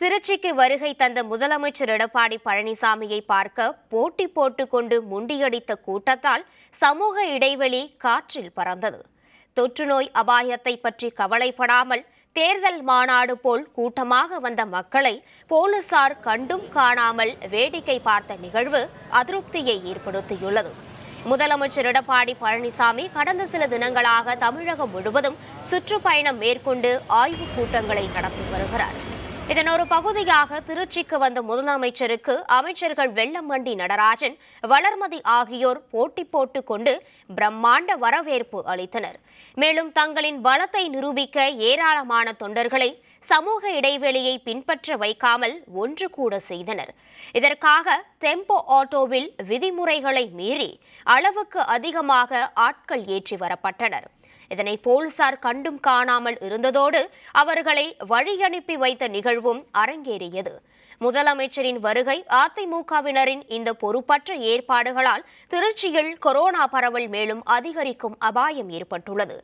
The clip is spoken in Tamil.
திருச்சிக்கு வருகை தந்த முதலமைச்சர் எடப்பாடி பழனிசாமியை பார்க்க போட்டி போட்டுக்கொண்டு முண்டியடித்த கூட்டத்தால் சமூக இடைவெளி காற்றில் பறந்தது தொற்றுநோய் அபாயத்தை பற்றி கவலைப்படாமல் தேர்தல் மாநாடு போல் கூட்டமாக வந்த மக்களை போலீசார் கண்டும் காணாமல் வேடிக்கை பார்த்த நிகழ்வு அதிருப்தியை ஏற்படுத்தியுள்ளது முதலமைச்சர் எடப்பாடி பழனிசாமி கடந்த சில தினங்களாக தமிழகம் முழுவதும் சுற்றுப்பயணம் மேற்கொண்டு ஆய்வுக் கூட்டங்களை நடத்தி வருகிறார் இதன் ஒரு பகுதியாக திருச்சிக்கு வந்த முதலமைச்சருக்கு அமைச்சர்கள் வெள்ளமண்டி நடராஜன் வளர்மதி ஆகியோர் போட்டி போட்டுக் கொண்டு பிரம்மாண்ட வரவேற்பு அளித்தனர் மேலும் தங்களின் பலத்தை நிரூபிக்க ஏராளமான தொண்டர்களை சமூக இடைவெளியை பின்பற்ற வைக்காமல் ஒன்று கூட செய்தனர் இதற்காக டெம்போ ஆட்டோவில் விதிமுறைகளை மீறி அளவுக்கு அதிகமாக ஆட்கள் ஏற்றி வரப்பட்டனர் இதனை போலீசார் கண்டும் காணாமல் இருந்ததோடு அவர்களை வழியனுப்பி வைத்த நிகழ்வும் அரங்கேறியது முதலமைச்சரின் வருகை அதிமுகவினரின் இந்த பொறுப்பற்ற ஏற்பாடுகளால் திருச்சியில் கொரோனா பரவல் மேலும் அதிகரிக்கும் அபாயம் ஏற்பட்டுள்ளது